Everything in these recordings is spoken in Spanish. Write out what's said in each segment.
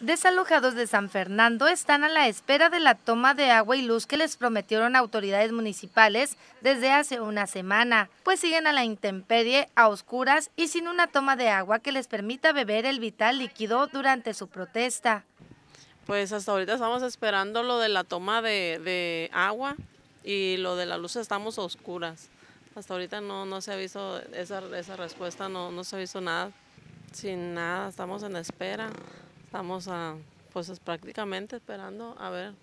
desalojados de San Fernando están a la espera de la toma de agua y luz que les prometieron autoridades municipales desde hace una semana, pues siguen a la intemperie, a oscuras y sin una toma de agua que les permita beber el vital líquido durante su protesta. Pues hasta ahorita estamos esperando lo de la toma de, agua y lo de la luz estamos a oscuras. Hasta ahorita no, no se ha visto esa, respuesta, no, no se ha visto nada. Sin nada, estamos en espera. Estamos a, pues prácticamente esperando a ver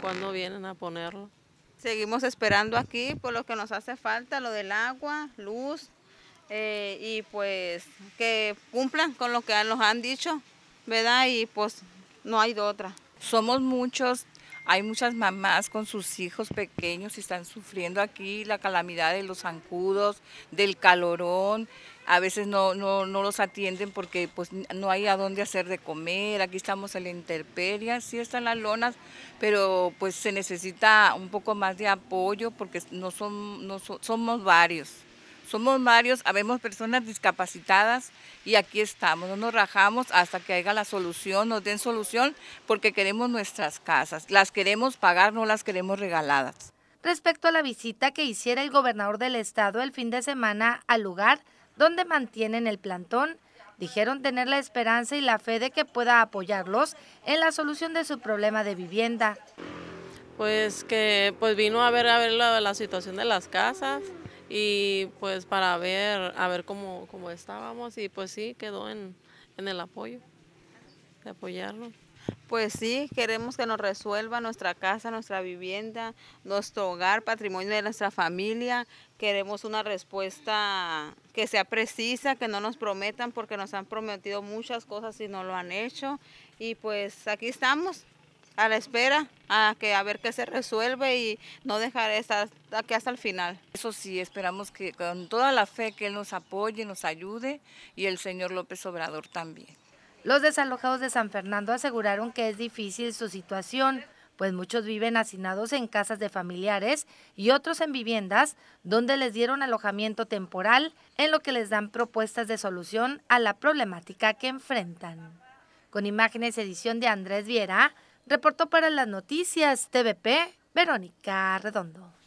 cuándo vienen a ponerlo. Seguimos esperando aquí por lo que nos hace falta, lo del agua, luz, eh, y pues que cumplan con lo que nos han dicho, ¿verdad? Y pues no hay de otra. Somos muchos, hay muchas mamás con sus hijos pequeños y están sufriendo aquí la calamidad de los zancudos, del calorón, a veces no, no, los atienden porque pues no hay a dónde hacer de comer, aquí estamos en la intemperie, sí están las lonas, pero pues se necesita un poco más de apoyo porque no, son, somos varios. Somos varios, habemos personas discapacitadas y aquí estamos, no nos rajamos hasta que haya la solución, nos den solución porque queremos nuestras casas, las queremos pagar, no las queremos regaladas. Respecto a la visita que hiciera el gobernador del estado el fin de semana al lugar, donde mantienen el plantón. Dijeron tener la esperanza y la fe de que pueda apoyarlos en la solución de su problema de vivienda. Pues que pues vino a ver a ver la, situación de las casas y pues para ver a ver cómo, cómo estábamos y pues sí quedó en, en el apoyo, de apoyarlo. Pues sí, queremos que nos resuelva nuestra casa, nuestra vivienda, nuestro hogar, patrimonio de nuestra familia. Queremos una respuesta que sea precisa, que no nos prometan, porque nos han prometido muchas cosas y no lo han hecho. Y pues aquí estamos a la espera, a que a ver qué se resuelve y no dejar estar aquí hasta el final. Eso sí, esperamos que con toda la fe que Él nos apoye, nos ayude y el señor López Obrador también. Los desalojados de San Fernando aseguraron que es difícil su situación, pues muchos viven hacinados en casas de familiares y otros en viviendas donde les dieron alojamiento temporal, en lo que les dan propuestas de solución a la problemática que enfrentan. Con imágenes edición de Andrés Viera, reportó para las noticias TVP Verónica Redondo.